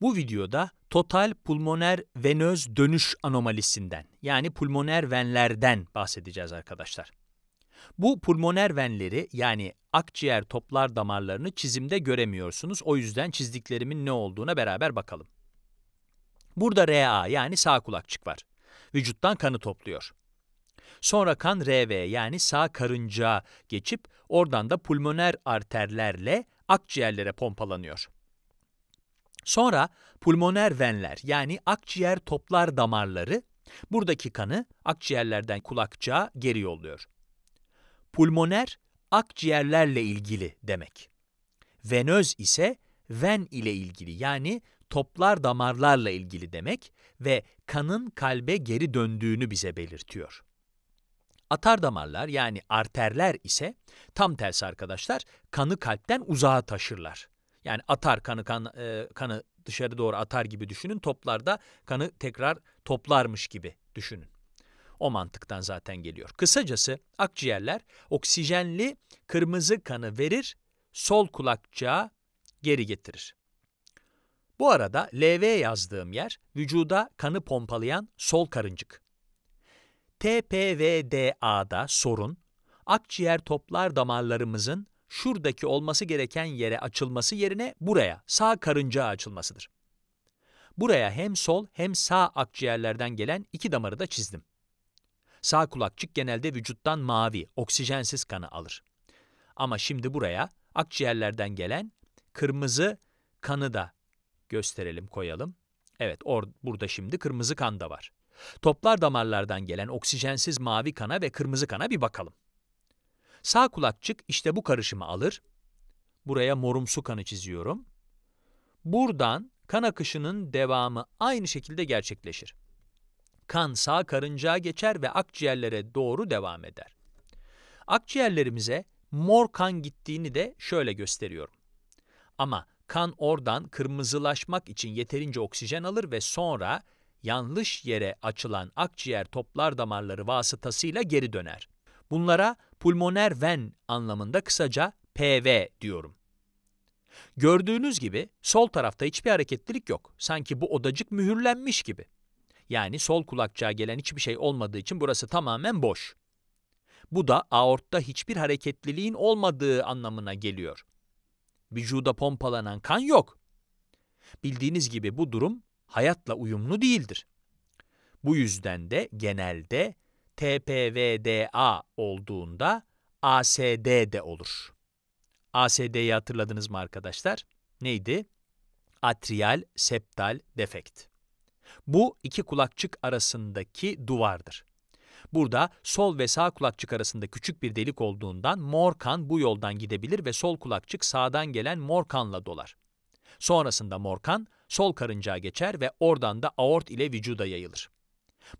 Bu videoda total pulmoner venöz dönüş anomalisinden yani pulmoner venlerden bahsedeceğiz arkadaşlar. Bu pulmoner venleri yani akciğer toplar damarlarını çizimde göremiyorsunuz. O yüzden çizdiklerimin ne olduğuna beraber bakalım. Burada RA yani sağ kulakçık var. Vücuttan kanı topluyor. Sonra kan RV yani sağ karıncağa geçip oradan da pulmoner arterlerle akciğerlere pompalanıyor. Sonra pulmoner venler yani akciğer toplar damarları buradaki kanı akciğerlerden kulakça geri yolluyor. Pulmoner akciğerlerle ilgili demek. Venöz ise ven ile ilgili yani toplar damarlarla ilgili demek ve kanın kalbe geri döndüğünü bize belirtiyor. Atar damarlar yani arterler ise tam tersi arkadaşlar kanı kalpten uzağa taşırlar. Yani atar kanı kan, e, kanı dışarı doğru atar gibi düşünün. Toplar da kanı tekrar toplarmış gibi düşünün. O mantıktan zaten geliyor. Kısacası akciğerler oksijenli kırmızı kanı verir, sol kulakçığa geri getirir. Bu arada LV yazdığım yer vücuda kanı pompalayan sol karıncık. TPVDA'da sorun akciğer toplar damarlarımızın şuradaki olması gereken yere açılması yerine buraya, sağ karıncağa açılmasıdır. Buraya hem sol hem sağ akciğerlerden gelen iki damarı da çizdim. Sağ kulakçık genelde vücuttan mavi, oksijensiz kanı alır. Ama şimdi buraya akciğerlerden gelen kırmızı kanı da gösterelim, koyalım. Evet, or burada şimdi kırmızı kan da var. Toplar damarlardan gelen oksijensiz mavi kana ve kırmızı kana bir bakalım. Sağ kulakçık işte bu karışımı alır. Buraya morumsu kanı çiziyorum. Buradan kan akışının devamı aynı şekilde gerçekleşir. Kan sağ karıncağa geçer ve akciğerlere doğru devam eder. Akciğerlerimize mor kan gittiğini de şöyle gösteriyorum. Ama kan oradan kırmızılaşmak için yeterince oksijen alır ve sonra yanlış yere açılan akciğer toplar damarları vasıtasıyla geri döner. Bunlara pulmoner ven anlamında kısaca PV diyorum. Gördüğünüz gibi sol tarafta hiçbir hareketlilik yok. Sanki bu odacık mühürlenmiş gibi. Yani sol kulakçığa gelen hiçbir şey olmadığı için burası tamamen boş. Bu da aortta hiçbir hareketliliğin olmadığı anlamına geliyor. Vücuda pompalanan kan yok. Bildiğiniz gibi bu durum hayatla uyumlu değildir. Bu yüzden de genelde TPVDA olduğunda ASD de olur. ASD'yi hatırladınız mı arkadaşlar? Neydi? Atrial septal defekt. Bu iki kulakçık arasındaki duvardır. Burada sol ve sağ kulakçık arasında küçük bir delik olduğundan morkan bu yoldan gidebilir ve sol kulakçık sağdan gelen morkanla dolar. Sonrasında morkan sol karıncağa geçer ve oradan da aort ile vücuda yayılır.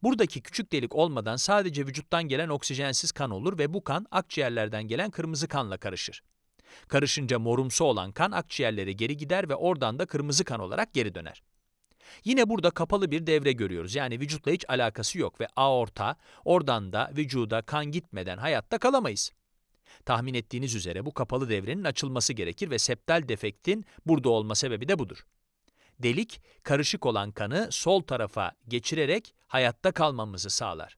Buradaki küçük delik olmadan sadece vücuttan gelen oksijensiz kan olur ve bu kan akciğerlerden gelen kırmızı kanla karışır. Karışınca morumsu olan kan akciğerlere geri gider ve oradan da kırmızı kan olarak geri döner. Yine burada kapalı bir devre görüyoruz. Yani vücutla hiç alakası yok ve aorta, oradan da vücuda kan gitmeden hayatta kalamayız. Tahmin ettiğiniz üzere bu kapalı devrenin açılması gerekir ve septal defektin burada olma sebebi de budur. Delik, karışık olan kanı sol tarafa geçirerek hayatta kalmamızı sağlar.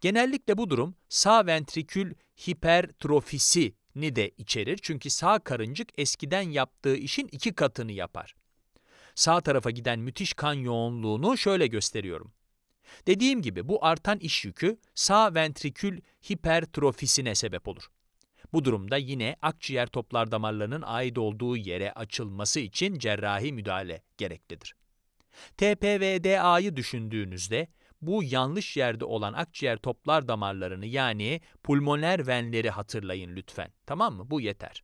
Genellikle bu durum sağ ventrikül hipertrofisini de içerir çünkü sağ karıncık eskiden yaptığı işin iki katını yapar. Sağ tarafa giden müthiş kan yoğunluğunu şöyle gösteriyorum. Dediğim gibi bu artan iş yükü sağ ventrikül hipertrofisine sebep olur. Bu durumda yine akciğer toplar damarlarının ait olduğu yere açılması için cerrahi müdahale gereklidir. TPVDA'yı düşündüğünüzde bu yanlış yerde olan akciğer toplar damarlarını yani pulmoner venleri hatırlayın lütfen. Tamam mı? Bu yeter.